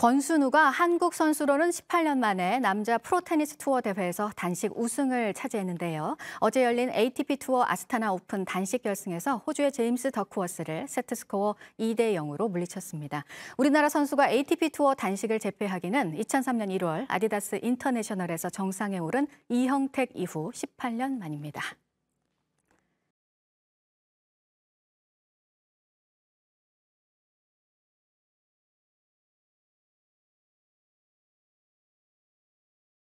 권순우가 한국 선수로는 18년 만에 남자 프로테니스 투어 대회에서 단식 우승을 차지했는데요. 어제 열린 ATP 투어 아스타나 오픈 단식 결승에서 호주의 제임스 더크워스를 세트스코어 2대 0으로 물리쳤습니다. 우리나라 선수가 ATP 투어 단식을 재패하기는 2003년 1월 아디다스 인터내셔널에서 정상에 오른 이형택 이후 18년 만입니다.